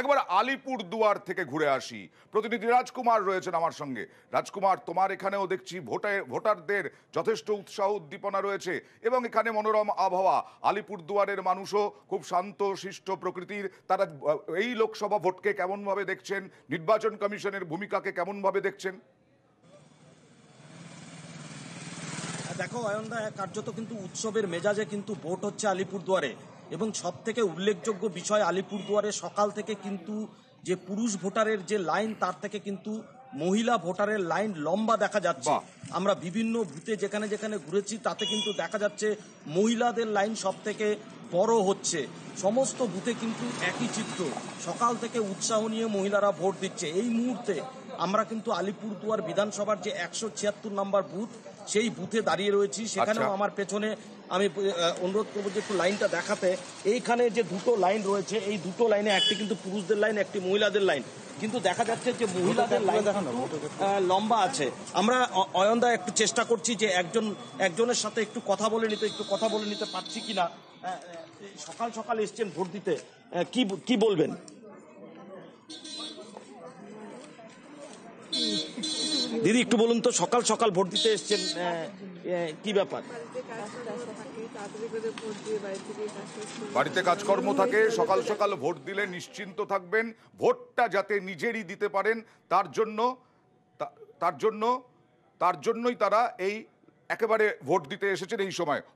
একবার আলিপুর দুয়ার থেকে ঘুরে আসি প্রতিনিধি রাজকুমার রয়েছেন আমার সঙ্গে রাজকুমার তোমার এখানেও দেখছি ভোটার ভোটারদের যথেষ্ট উৎসাহ উদ্দীপনা রয়েছে এবং এখানে মনোরম আবহাওয়া আলিপুর দুয়ারের মানুষও খুব শান্ত শিষ্ট প্রকৃতির তারা এই লোকসভা ভোটকে কেমনভাবে দেখছেন নির্বাচন কমিশনের ভূমিকাকে কেমনভাবে দেখছেন দেখো অয়ন্দা কার্যত কিন্তু উৎসবের মেজাজে কিন্তু ভোট হচ্ছে আলিপুরদুয়ারে এবং সব থেকে উল্লেখযোগ্য বিষয় আলিপুরদুয়ারে সকাল থেকে কিন্তু যে পুরুষ ভোটারের যে লাইন তার থেকে কিন্তু মহিলা ভোটারের লাইন লম্বা দেখা যাচ্ছে আমরা বিভিন্ন বুথে যেখানে যেখানে ঘুরেছি তাতে কিন্তু দেখা যাচ্ছে মহিলাদের লাইন সব থেকে বড় হচ্ছে সমস্ত বুথে কিন্তু একই চিত্র সকাল থেকে উৎসাহ নিয়ে মহিলারা ভোট দিচ্ছে এই মুহূর্তে আমরা কিন্তু আলিপুরদুয়ার বিধানসভার যে একশো ছিয়াত্তর নম্বর বুথ সেই বুথে দাঁড়িয়ে রয়েছি আচ্ছা। সেখানেও আমার পেছনে আমি অনুরোধ করবো যে একটু লাইনটা দেখাতে এইখানে যে দুটো লাইন রয়েছে এই দুটো লাইনে একটি কিন্তু পুরুষদের লাইন একটি মহিলাদের লাইন কিন্তু দেখা যাচ্ছে যে মহিলাদের লাইন লম্বা আছে আমরা অয়ন্দা একটু চেষ্টা করছি যে একজন একজনের সাথে একটু কথা বলে নিতে একটু কথা বলে নিতে পারছি কিনা সকাল সকাল এসছেন ভোট দিতে কি কি বলবেন দিদি একটু বলুন তো সকাল সকাল ভোট দিতে এসছেন কি ব্যাপার বাড়িতে কাজকর্ম থাকে সকাল সকাল ভোট দিলে নিশ্চিন্ত থাকবেন ভোটটা যাতে নিজেরই দিতে পারেন তার জন্য তার জন্য তার জন্যই তারা এই একেবারে ভোট দিতে এসেছেন এই সময়